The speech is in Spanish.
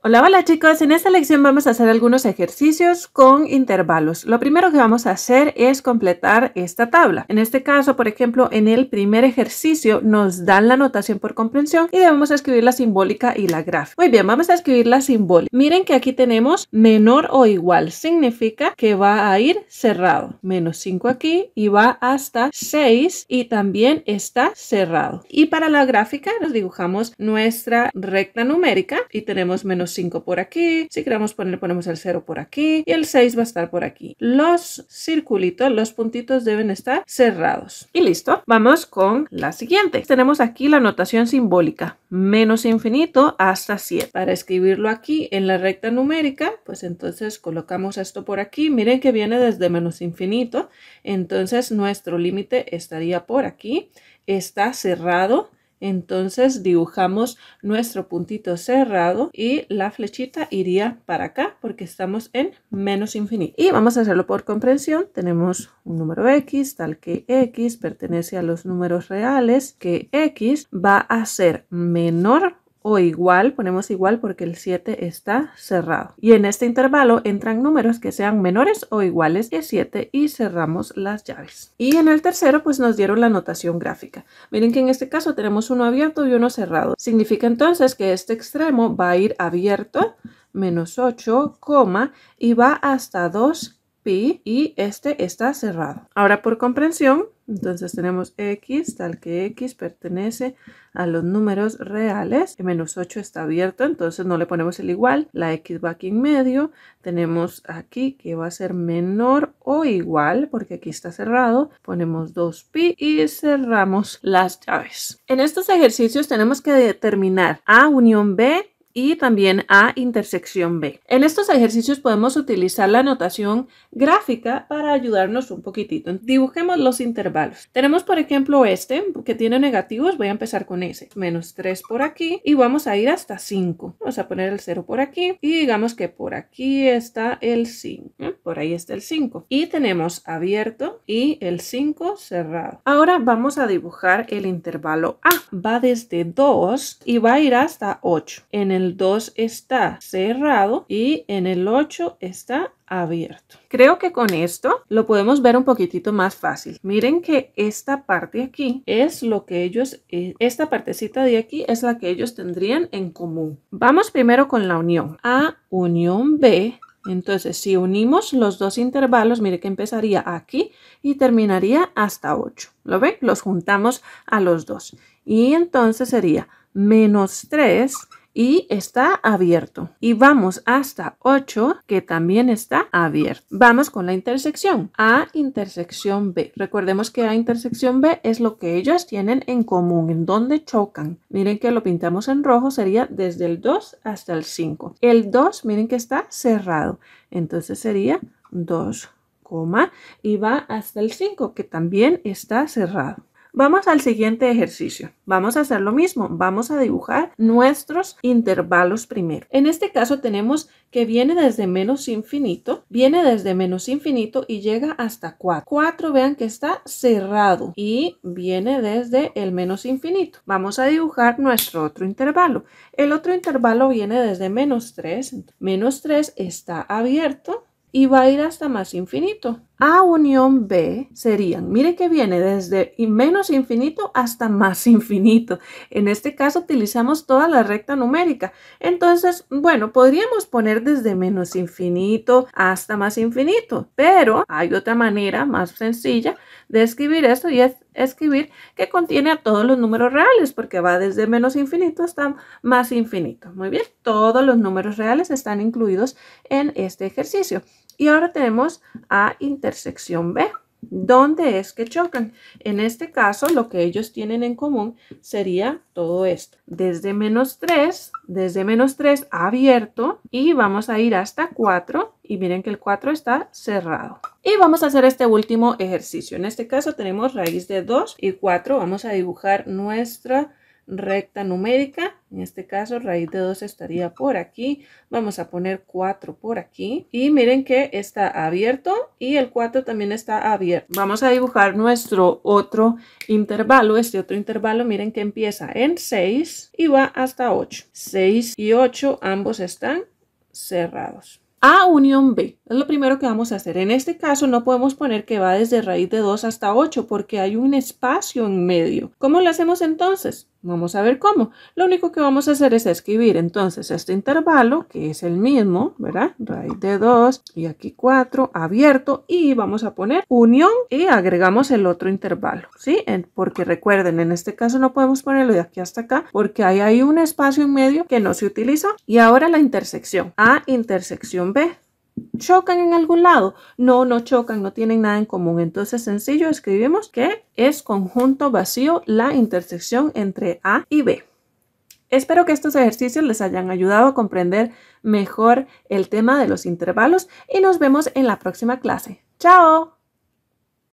Hola, hola chicos, en esta lección vamos a hacer algunos ejercicios con intervalos. Lo primero que vamos a hacer es completar esta tabla. En este caso, por ejemplo, en el primer ejercicio nos dan la notación por comprensión y debemos escribir la simbólica y la gráfica. Muy bien, vamos a escribir la simbólica. Miren que aquí tenemos menor o igual, significa que va a ir cerrado. Menos 5 aquí y va hasta 6 y también está cerrado. Y para la gráfica nos dibujamos nuestra recta numérica y tenemos menos 5 por aquí. Si queremos poner, ponemos el 0 por aquí y el 6 va a estar por aquí. Los circulitos, los puntitos deben estar cerrados. Y listo. Vamos con la siguiente. Tenemos aquí la notación simbólica. Menos infinito hasta 7. Para escribirlo aquí en la recta numérica, pues entonces colocamos esto por aquí. Miren que viene desde menos infinito. Entonces nuestro límite estaría por aquí. Está cerrado entonces dibujamos nuestro puntito cerrado y la flechita iría para acá porque estamos en menos infinito. Y vamos a hacerlo por comprensión. Tenemos un número x tal que x pertenece a los números reales que x va a ser menor o igual, ponemos igual porque el 7 está cerrado. Y en este intervalo entran números que sean menores o iguales que 7 y cerramos las llaves. Y en el tercero pues nos dieron la notación gráfica. Miren que en este caso tenemos uno abierto y uno cerrado. Significa entonces que este extremo va a ir abierto menos 8, y va hasta 2 pi y este está cerrado. Ahora por comprensión entonces tenemos x tal que x pertenece a los números reales. El menos 8 está abierto, entonces no le ponemos el igual. La x va aquí en medio. Tenemos aquí que va a ser menor o igual, porque aquí está cerrado. Ponemos 2pi y cerramos las llaves. En estos ejercicios tenemos que determinar A unión B y también A intersección B. En estos ejercicios podemos utilizar la notación gráfica para ayudarnos un poquitito. Dibujemos los intervalos. Tenemos por ejemplo este que tiene negativos, voy a empezar con ese. Menos 3 por aquí y vamos a ir hasta 5. Vamos a poner el 0 por aquí y digamos que por aquí está el 5. ¿eh? Por ahí está el 5. Y tenemos abierto y el 5 cerrado. Ahora vamos a dibujar el intervalo A. Va desde 2 y va a ir hasta 8. En el 2 está cerrado y en el 8 está abierto. Creo que con esto lo podemos ver un poquitito más fácil. Miren que esta parte aquí es lo que ellos, eh, esta partecita de aquí es la que ellos tendrían en común. Vamos primero con la unión. A, unión B, entonces, si unimos los dos intervalos, mire que empezaría aquí y terminaría hasta 8. ¿Lo ven? Los juntamos a los dos. Y entonces sería menos 3 y está abierto. Y vamos hasta 8 que también está abierto. Vamos con la intersección A intersección B. Recordemos que A intersección B es lo que ellos tienen en común, en donde chocan. Miren que lo pintamos en rojo, sería desde el 2 hasta el 5. El 2, miren que está cerrado, entonces sería 2, y va hasta el 5 que también está cerrado. Vamos al siguiente ejercicio. Vamos a hacer lo mismo. Vamos a dibujar nuestros intervalos primero. En este caso tenemos que viene desde menos infinito, viene desde menos infinito y llega hasta 4. 4 vean que está cerrado y viene desde el menos infinito. Vamos a dibujar nuestro otro intervalo. El otro intervalo viene desde menos 3. Menos 3 está abierto y va a ir hasta más infinito. A unión B serían, mire que viene desde menos infinito hasta más infinito. En este caso utilizamos toda la recta numérica. Entonces, bueno, podríamos poner desde menos infinito hasta más infinito, pero hay otra manera más sencilla de escribir esto y es escribir que contiene a todos los números reales porque va desde menos infinito hasta más infinito. Muy bien, todos los números reales están incluidos en este ejercicio. Y ahora tenemos A intersección B. ¿Dónde es que chocan? En este caso, lo que ellos tienen en común sería todo esto. Desde menos 3, desde menos 3 abierto y vamos a ir hasta 4 y miren que el 4 está cerrado. Y vamos a hacer este último ejercicio. En este caso tenemos raíz de 2 y 4. Vamos a dibujar nuestra recta numérica, en este caso raíz de 2 estaría por aquí, vamos a poner 4 por aquí y miren que está abierto y el 4 también está abierto. Vamos a dibujar nuestro otro intervalo, este otro intervalo miren que empieza en 6 y va hasta 8, 6 y 8 ambos están cerrados. A unión B. Es lo primero que vamos a hacer. En este caso no podemos poner que va desde raíz de 2 hasta 8 porque hay un espacio en medio. ¿Cómo lo hacemos entonces? Vamos a ver cómo. Lo único que vamos a hacer es escribir entonces este intervalo que es el mismo, ¿verdad? Raíz de 2 y aquí 4 abierto y vamos a poner unión y agregamos el otro intervalo, ¿sí? Porque recuerden, en este caso no podemos ponerlo de aquí hasta acá porque ahí hay un espacio en medio que no se utiliza y ahora la intersección A intersección B chocan en algún lado. No, no chocan, no tienen nada en común. Entonces, sencillo, escribimos que es conjunto vacío la intersección entre A y B. Espero que estos ejercicios les hayan ayudado a comprender mejor el tema de los intervalos y nos vemos en la próxima clase. ¡Chao!